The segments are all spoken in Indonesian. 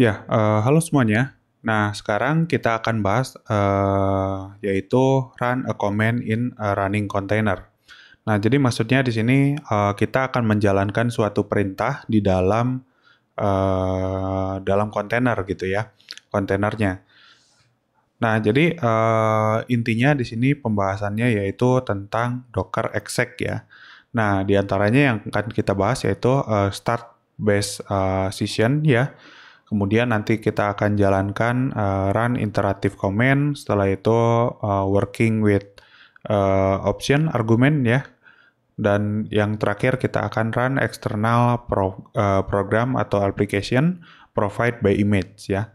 Ya, uh, halo semuanya. Nah, sekarang kita akan bahas uh, yaitu run a command in a running container. Nah, jadi maksudnya di sini uh, kita akan menjalankan suatu perintah di dalam uh, dalam kontainer gitu ya, kontainernya. Nah, jadi uh, intinya di sini pembahasannya yaitu tentang Docker exec ya. Nah, diantaranya yang akan kita bahas yaitu uh, start base uh, session ya. Kemudian nanti kita akan jalankan uh, run interactive command, setelah itu uh, working with uh, option argument ya. Dan yang terakhir kita akan run external pro, uh, program atau application provide by image ya.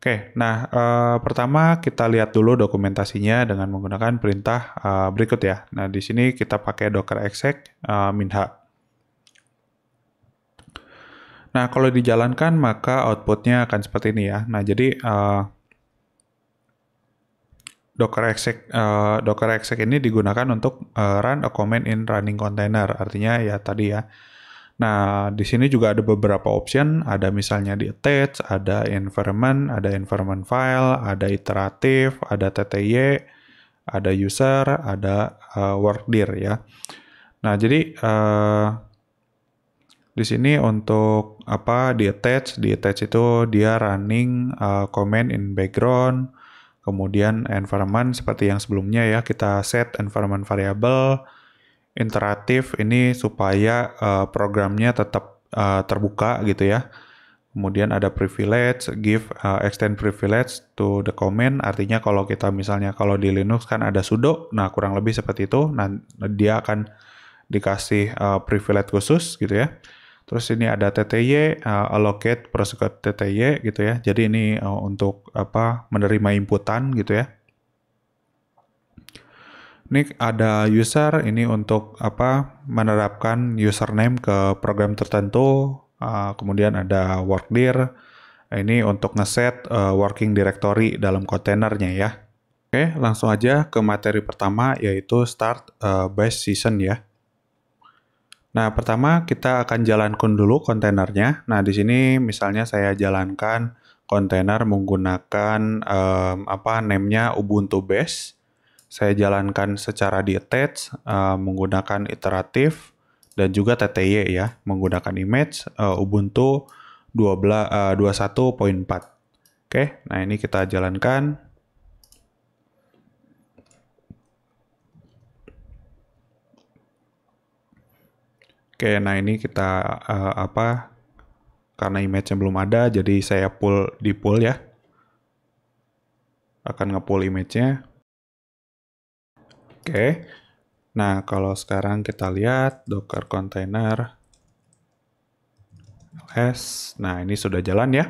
Oke, nah uh, pertama kita lihat dulu dokumentasinya dengan menggunakan perintah uh, berikut ya. Nah di sini kita pakai docker exec uh, minha. Oke. Nah, kalau dijalankan maka outputnya akan seperti ini ya. Nah, jadi uh, Docker exec uh, Docker exec ini digunakan untuk uh, run a command in running container. Artinya ya tadi ya. Nah, di sini juga ada beberapa option, ada misalnya di attach, ada environment, ada environment file, ada iteratif, ada TTY, e, ada user, ada uh, workdir ya. Nah, jadi uh, di sini untuk apa di attach, di attach itu dia running uh, command in background, kemudian environment seperti yang sebelumnya ya kita set environment variable interaktif ini supaya uh, programnya tetap uh, terbuka gitu ya. Kemudian ada privilege, give uh, extend privilege to the command. Artinya kalau kita misalnya kalau di Linux kan ada sudo, nah kurang lebih seperti itu. Nah dia akan dikasih uh, privilege khusus gitu ya. Terus ini ada TTY uh, eh, allocate proses TTY gitu ya. Jadi ini uh, untuk apa menerima inputan gitu ya. Ini ada user ini untuk apa menerapkan username ke program tertentu. Uh, kemudian ada workdir ini untuk ngeset uh, working directory dalam kontainernya ya. Oke, langsung aja ke materi pertama yaitu start uh, base season ya. Nah, pertama kita akan jalankan dulu kontainernya. Nah, di sini misalnya saya jalankan kontainer menggunakan um, apa namanya Ubuntu Base. Saya jalankan secara detach um, menggunakan iteratif dan juga TTY ya, menggunakan image uh, Ubuntu 12 uh, 21.4. Oke, nah ini kita jalankan Oke, nah ini kita uh, apa? Karena image-nya belum ada, jadi saya pull di pull ya. Akan ngepull image-nya. Oke. Nah, kalau sekarang kita lihat docker container ls. Nah, ini sudah jalan ya.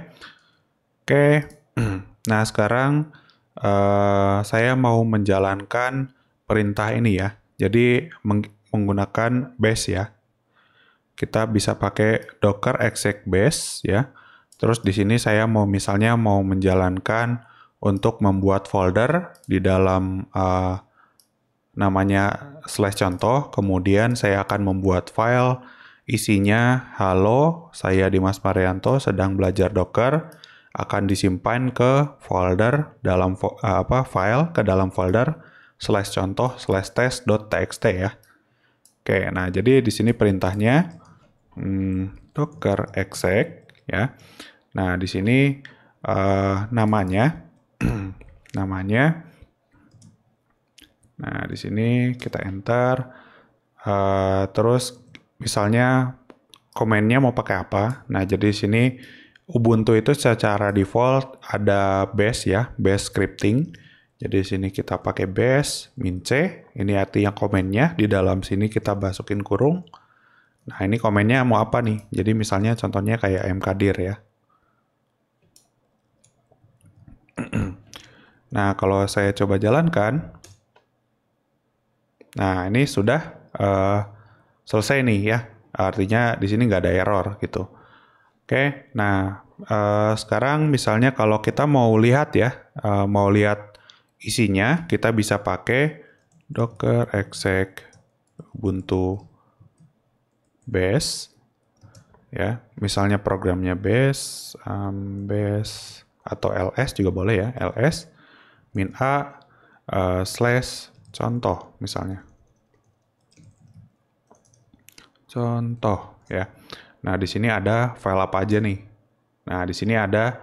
Oke. Nah, sekarang uh, saya mau menjalankan perintah ini ya. Jadi meng menggunakan base ya kita bisa pakai docker exec base ya. Terus di sini saya mau misalnya mau menjalankan untuk membuat folder di dalam uh, namanya slash contoh, kemudian saya akan membuat file isinya halo, saya Dimas Marianto sedang belajar Docker, akan disimpan ke folder dalam fo eh, apa file ke dalam folder slash contoh slash test.txt ya. Oke, nah jadi di sini perintahnya hmm, docker exec ya. Nah, di sini uh, namanya namanya Nah, di sini kita enter uh, terus misalnya komennya mau pakai apa. Nah, jadi di sini Ubuntu itu secara default ada base ya, base scripting. Jadi di sini kita pakai base min ini artinya komennya di dalam sini kita masukin kurung Nah ini komennya mau apa nih? Jadi misalnya contohnya kayak MKDIR ya. nah kalau saya coba jalankan, nah ini sudah uh, selesai nih ya. Artinya di sini nggak ada error gitu. Oke, nah uh, sekarang misalnya kalau kita mau lihat ya, uh, mau lihat isinya, kita bisa pakai docker exec ubuntu base ya misalnya programnya base um, base atau ls juga boleh ya ls min a uh, slash contoh misalnya contoh ya nah di sini ada file apa aja nih nah di sini ada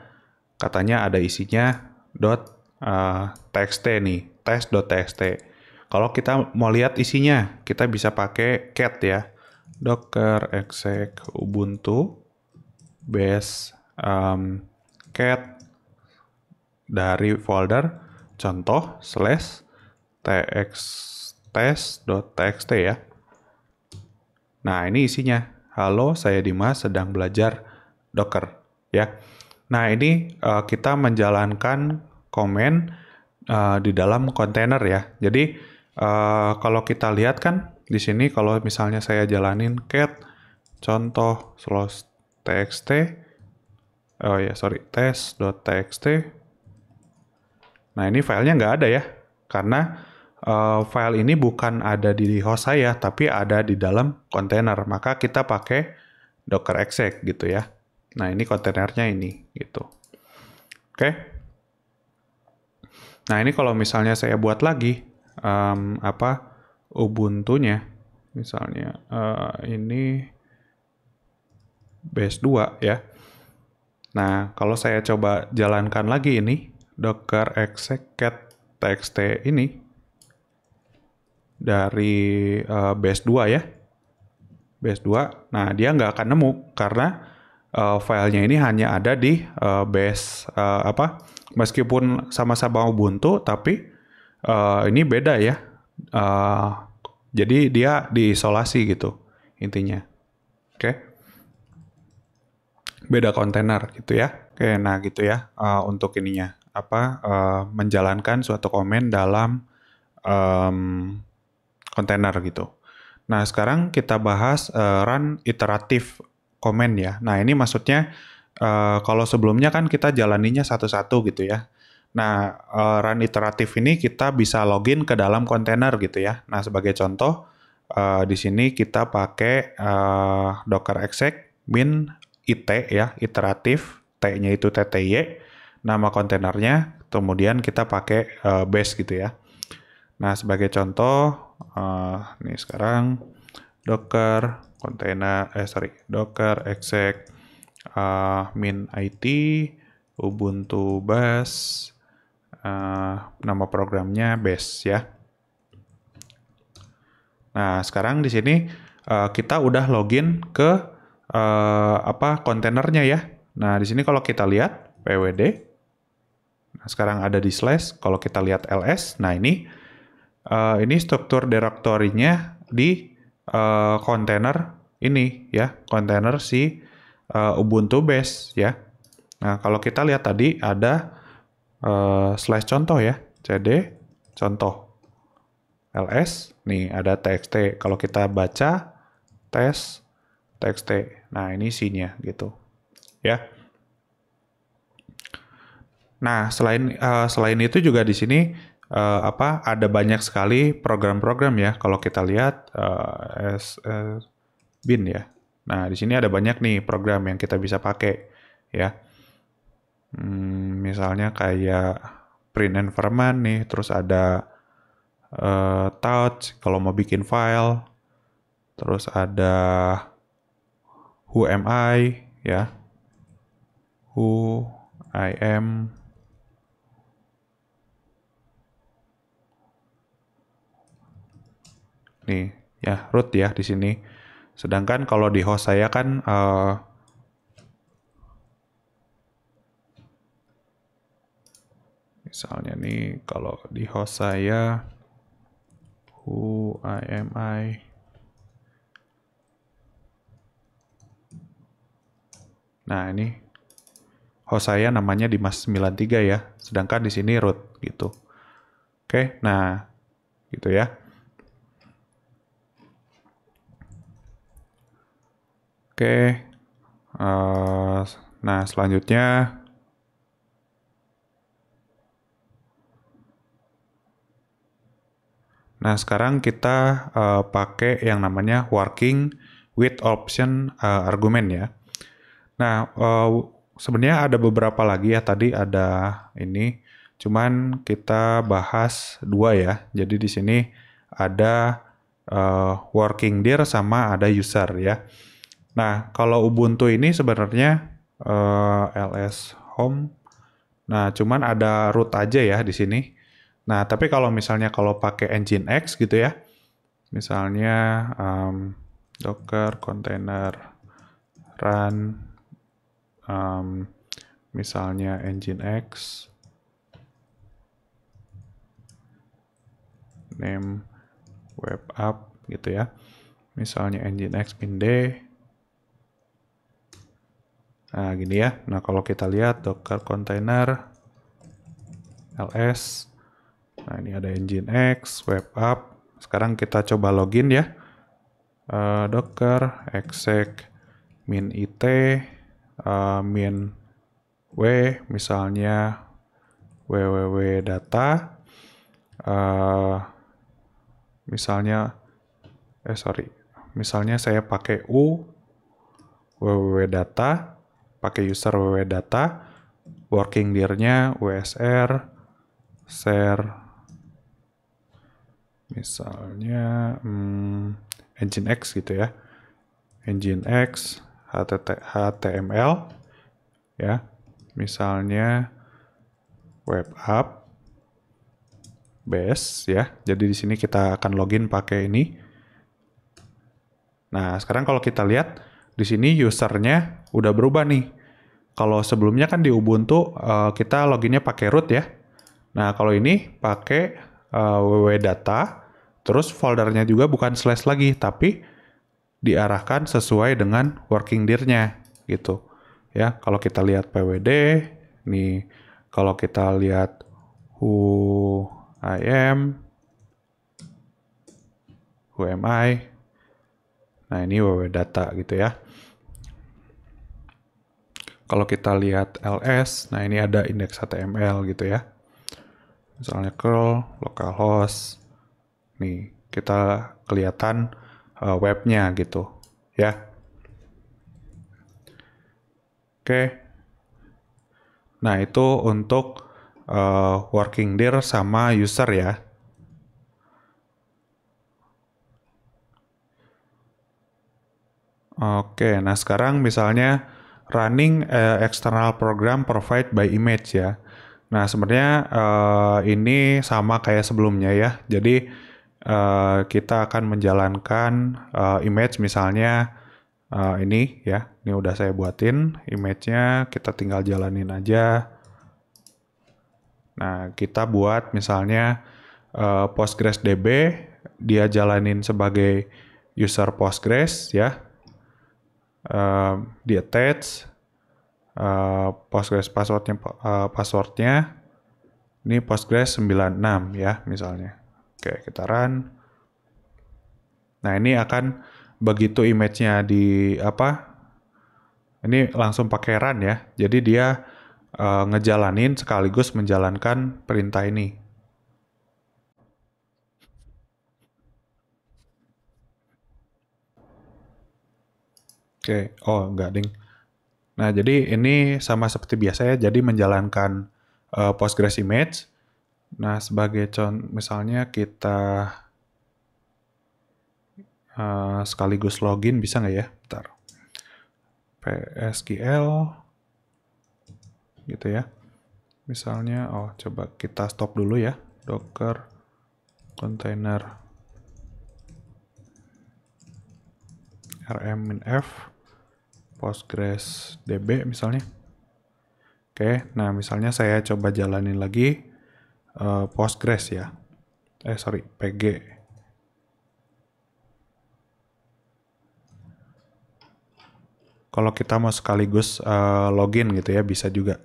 katanya ada isinya dot uh, txt nih test.txt kalau kita mau lihat isinya kita bisa pakai cat ya docker exec ubuntu base um, cat dari folder contoh slash txt.txt ya. Nah, ini isinya. Halo, saya Dimas sedang belajar Docker ya. Nah, ini uh, kita menjalankan komen uh, di dalam kontainer ya. Jadi, uh, kalau kita lihat kan di sini kalau misalnya saya jalanin cat contoh slots txt oh ya sorry test.txt nah ini filenya nggak ada ya karena uh, file ini bukan ada di host saya tapi ada di dalam kontainer maka kita pakai docker exec gitu ya nah ini kontainernya ini gitu oke okay. nah ini kalau misalnya saya buat lagi um, apa Ubuntu-nya misalnya uh, ini base 2 ya. Nah, kalau saya coba jalankan lagi ini docker execute txt ini dari uh, eh, base 2 ya. Base 2. Nah, dia nggak akan nemu karena uh, filenya ini hanya ada di uh, base uh, apa? Meskipun sama-sama Ubuntu tapi uh, ini beda ya uh, jadi dia diisolasi gitu intinya oke okay? beda kontainer gitu ya oke okay, nah gitu ya uh, untuk ininya apa uh, menjalankan suatu komen dalam um, kontainer gitu nah sekarang kita bahas uh, run iteratif komen ya nah ini maksudnya uh, kalau sebelumnya kan kita jalaninya satu-satu gitu ya Nah, eh, run iteratif ini kita bisa login ke dalam kontainer gitu ya. Nah, sebagai contoh, eh, di sini kita pakai eh, docker exec min it ya, iteratif, t-nya itu tty, nama kontainernya, kemudian kita pakai base gitu ya. Nah, sebagai contoh, ini nih sekarang docker container, eh sorry, docker exec min it, Ubuntu base, Eh, nama programnya base ya. Nah, sekarang di sini uh, kita udah login ke uh, apa kontainernya ya. Nah, di sini kalau kita lihat pwd nah, sekarang ada di slash, kalau kita lihat ls, nah ini uh, ini struktur direktorinya di kontainer uh, ini ya, kontainer si uh, Ubuntu base ya. Nah, kalau kita lihat tadi ada Eh, slash contoh ya, cd contoh ls, nih ada txt. Kalau kita baca test txt, nah ini isinya gitu, ya. Nah selain uh, selain itu juga di sini uh, apa ada banyak sekali program-program ya. Kalau kita lihat uh, s, uh, bin ya. Nah di sini ada banyak nih program yang kita bisa pakai ya hmm, misalnya kayak print environment nih, terus ada uh, touch kalau mau bikin file, terus ada who am I ya, who I am nih ya root ya di sini. Sedangkan kalau di host saya kan uh, Misalnya nih kalau di host saya who I am I Nah, ini host saya namanya Dimas 93 ya, sedangkan di sini root gitu. Oke, nah gitu ya. Oke. Eh, nah, selanjutnya Nah, sekarang kita uh, pakai yang namanya working with option uh, argument ya. Nah, uh, sebenarnya ada beberapa lagi ya tadi ada ini, cuman kita bahas dua ya. Jadi di sini ada uh, working dir sama ada user ya. Nah, kalau Ubuntu ini sebenarnya uh, ls home. Nah, cuman ada root aja ya di sini. Nah, tapi kalau misalnya kalau pakai engine X gitu ya, misalnya um, docker container run, um, misalnya engine X, name web app gitu ya, misalnya engine X pin D, nah gini ya. Nah kalau kita lihat docker container ls Nah ini ada engine X, web app. Sekarang kita coba login ya. Uh, docker exec min it uh, min w misalnya www data uh, misalnya eh sorry misalnya saya pakai u www data pakai user www data working dirnya usr share misalnya hmm, engine X gitu ya engine X HTML ya misalnya web app base ya jadi di sini kita akan login pakai ini nah sekarang kalau kita lihat di sini usernya udah berubah nih kalau sebelumnya kan di Ubuntu eh, kita loginnya pakai root ya nah kalau ini pakai uh, data Terus foldernya juga bukan slash lagi, tapi diarahkan sesuai dengan working dirnya gitu. Ya, kalau kita lihat PWD, nih kalau kita lihat who I am, who am I, nah ini WW data gitu ya. Kalau kita lihat ls, nah ini ada indeks HTML gitu ya. Misalnya curl localhost, Nih, kita kelihatan uh, webnya gitu, ya. Oke. Nah, itu untuk uh, working dir sama user ya. Oke, nah sekarang misalnya running uh, external program provide by image ya. Nah, sebenarnya uh, ini sama kayak sebelumnya ya. Jadi Eh, kita akan menjalankan uh, image misalnya uh, ini ya. Ini udah saya buatin image-nya, kita tinggal jalanin aja. Nah, kita buat misalnya uh, db dia jalanin sebagai user Postgres ya. Uh, di attach uh, Postgres passwordnya uh, passwordnya ini Postgres 96 ya misalnya. Oke, kita run. Nah, ini akan begitu image-nya di apa? Ini langsung pakai run ya. Jadi dia uh, ngejalanin sekaligus menjalankan perintah ini. Oke, oh enggak ding. Nah, jadi ini sama seperti biasa ya, jadi menjalankan uh, Postgres image Nah, sebagai contoh, misalnya kita uh, sekaligus login, bisa nggak ya? Bentar. PSQL, gitu ya. Misalnya, oh coba kita stop dulu ya. Docker container rm-f postgres db misalnya. Oke, nah misalnya saya coba jalanin lagi Eh, Postgres ya. Eh sorry, PG. Kalau kita mau sekaligus uh, login gitu ya bisa juga.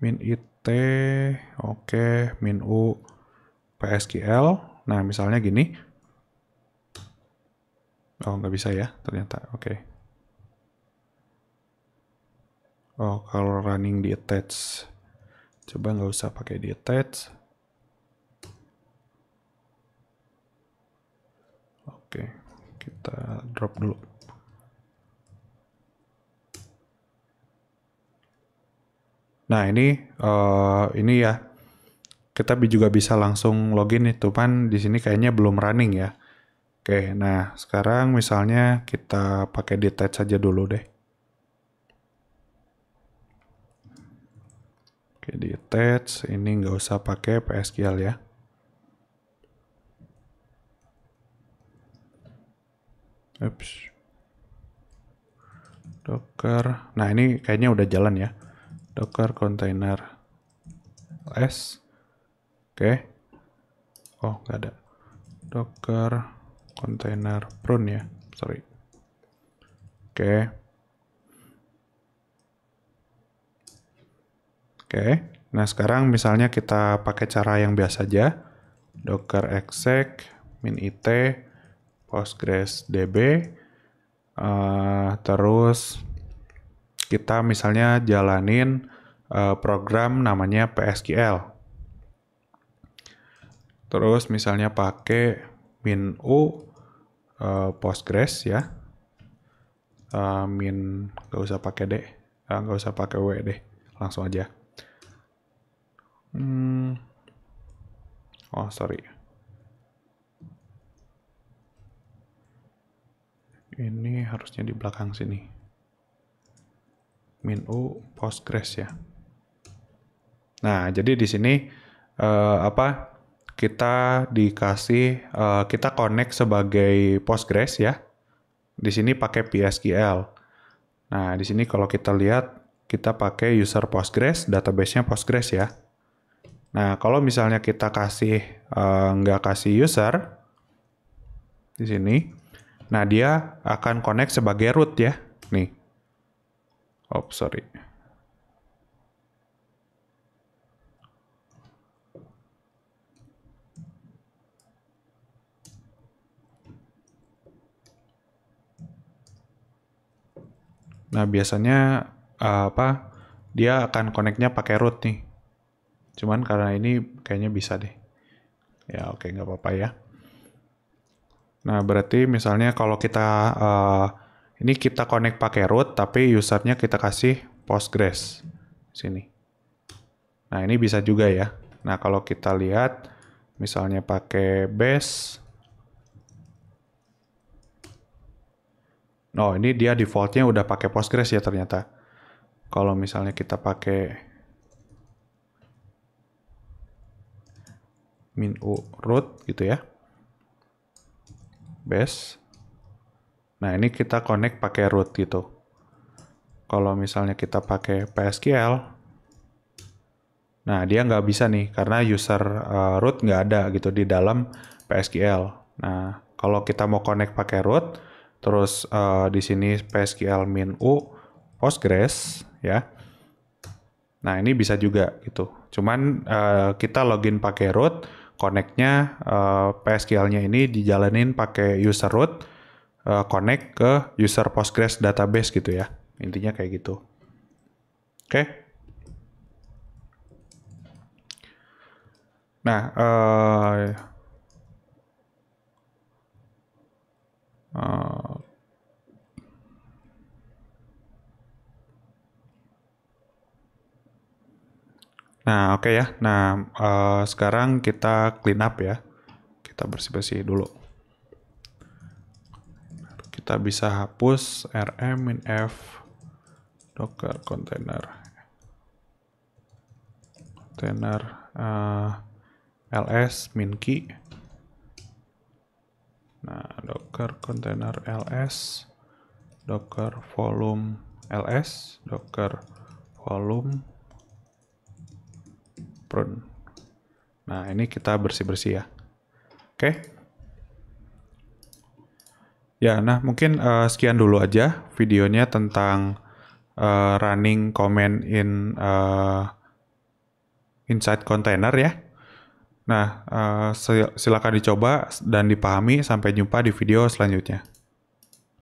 Min IT, oke, okay. min U, PSQL. Nah misalnya gini. Oh nggak bisa ya ternyata, oke. Okay. Oh, kalau running di attach. Coba nggak usah pakai di attach. Oke, kita drop dulu. Nah, ini uh, ini ya. Kita juga bisa langsung login itu kan di sini kayaknya belum running ya. Oke, nah sekarang misalnya kita pakai detach saja dulu deh. Oke, di attach ini nggak usah pakai PSQL ya. Oops. Docker. Nah, ini kayaknya udah jalan ya. Docker container S. Oke. Oh, nggak ada. Docker container prune ya. Sorry. Oke. Okay. Oke. Nah, sekarang misalnya kita pakai cara yang biasa aja. Docker exec minit postgres uh, terus kita misalnya jalanin uh, program namanya psql. Terus misalnya pakai min u uh, postgres ya. Uh, min nggak usah pakai d, nggak gak usah pakai w deh, langsung aja. Hmm. Oh, sorry. Ini harusnya di belakang sini. Min U Postgres ya. Nah, jadi di sini uh, apa? Kita dikasih uh, kita connect sebagai Postgres ya. Di sini pakai PSQL. Nah, di sini kalau kita lihat kita pakai user Postgres, database-nya Postgres ya. Nah, kalau misalnya kita kasih uh, nggak kasih user di sini, nah dia akan connect sebagai root ya, nih. Oh, sorry. Nah, biasanya uh, apa? Dia akan connectnya pakai root nih. Cuman karena ini kayaknya bisa deh. Ya oke okay, nggak apa-apa ya. Nah berarti misalnya kalau kita uh, ini kita connect pakai root tapi usernya kita kasih Postgres sini. Nah ini bisa juga ya. Nah kalau kita lihat misalnya pakai base. Oh ini dia defaultnya udah pakai Postgres ya ternyata. Kalau misalnya kita pakai min u root gitu ya base nah ini kita connect pakai root gitu kalau misalnya kita pakai PSQL nah dia nggak bisa nih karena user uh, root nggak ada gitu di dalam PSQL nah kalau kita mau connect pakai root terus uh, di sini PSQL min u Postgres ya Nah, ini bisa juga gitu. Cuman uh, kita login pakai root, connectnya uh, eh, PSQL-nya ini dijalanin pakai user root uh, connect ke user Postgres database gitu ya. Intinya kayak gitu. Oke. Okay. Nah, uh, uh, Nah, oke okay ya. Nah, uh, sekarang kita clean up ya. Kita bersih-bersih dulu. Kita bisa hapus rm min f docker container container uh, eh, ls min key. Nah, docker container ls docker volume ls docker volume prune. Nah, ini kita bersih-bersih ya. Oke. Okay. Ya, nah mungkin uh, sekian dulu aja videonya tentang uh, running command in uh, inside container ya. Nah, uh, silakan dicoba dan dipahami. Sampai jumpa di video selanjutnya.